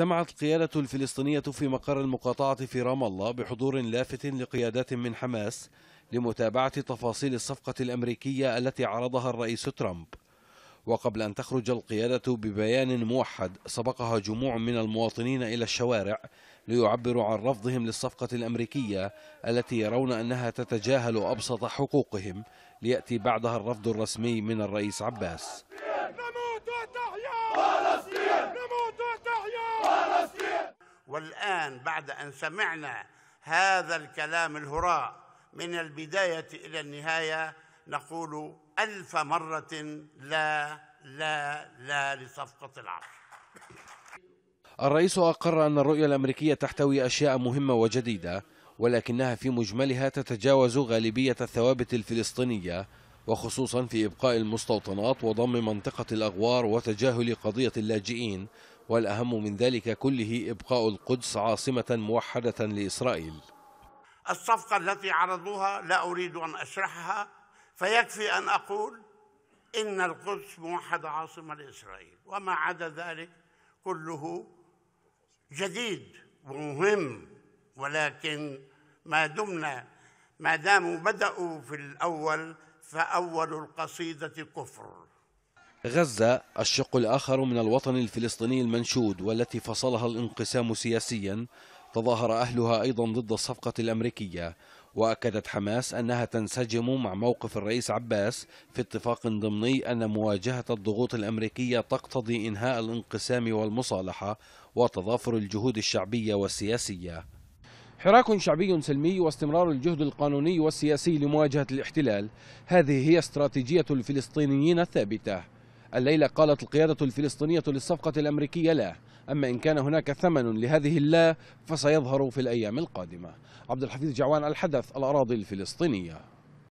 اجتمعت القيادة الفلسطينية في مقر المقاطعة في رام الله بحضور لافت لقيادات من حماس لمتابعة تفاصيل الصفقة الأمريكية التي عرضها الرئيس ترامب وقبل أن تخرج القيادة ببيان موحد سبقها جموع من المواطنين إلى الشوارع ليعبروا عن رفضهم للصفقة الأمريكية التي يرون أنها تتجاهل أبسط حقوقهم ليأتي بعدها الرفض الرسمي من الرئيس عباس والآن بعد أن سمعنا هذا الكلام الهراء من البداية إلى النهاية نقول ألف مرة لا لا لا لصفقة العصر الرئيس أقر أن الرؤية الأمريكية تحتوي أشياء مهمة وجديدة ولكنها في مجملها تتجاوز غالبية الثوابت الفلسطينية وخصوصا في إبقاء المستوطنات وضم منطقة الأغوار وتجاهل قضية اللاجئين والأهم من ذلك كله إبقاء القدس عاصمة موحدة لإسرائيل الصفقة التي عرضوها لا أريد أن أشرحها فيكفي أن أقول إن القدس موحدة عاصمة لإسرائيل وما عدا ذلك كله جديد ومهم ولكن ما دمنا ما داموا بدأوا في الأول فأول القصيدة كفر غزة الشق الآخر من الوطن الفلسطيني المنشود والتي فصلها الانقسام سياسيا تظاهر أهلها أيضا ضد الصفقة الأمريكية وأكدت حماس أنها تنسجم مع موقف الرئيس عباس في اتفاق ضمني أن مواجهة الضغوط الأمريكية تقتضي إنهاء الانقسام والمصالحة وتضافر الجهود الشعبية والسياسية حراك شعبي سلمي واستمرار الجهد القانوني والسياسي لمواجهة الاحتلال هذه هي استراتيجية الفلسطينيين الثابتة الليلة قالت القيادة الفلسطينية للصفقة الأمريكية لا أما إن كان هناك ثمن لهذه اللا فسيظهر في الأيام القادمة عبد الحفيظ جعوان الحدث الأراضي الفلسطينية